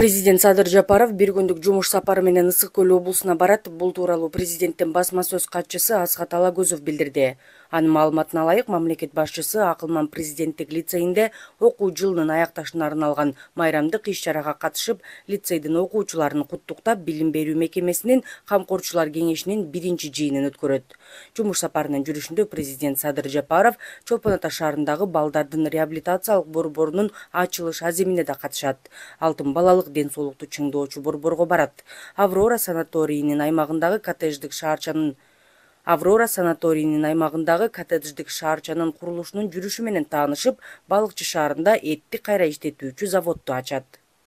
президент садыр жапаров бир күндүк жумуш сапары менен ысык көл облусуна барат бул тууралуу президенттин басма сөз катчысы асхат алагөзов билдирди анын маалыматына ылайык мамлекет башчысы акылман президенттик лицейинде окуу жылынын аякташына арналган майрамдык иш чарага катышып лицейдин окуучуларын куттуктап билим берүү мекемесинин камкорчулар кеңешинин биринчи жыйынын өткөрөт жумуш сапарынын жүрүшүндө президент садыр жапаров чопон ата шаарындагы балдардын реабилитациялык борборунун ачылыш аземине да катышат алтын балалык ден соолукту чыңдоочу борборго барат аврора санаторийинин аймагындагы коттеждик шаарчанын аврора санаторийинин аймагындагы коттедждик шаарчанын курулушунун жүрүшү менен таанышып балыкчы шаарында этти кайра иштетүүчү заводду ачат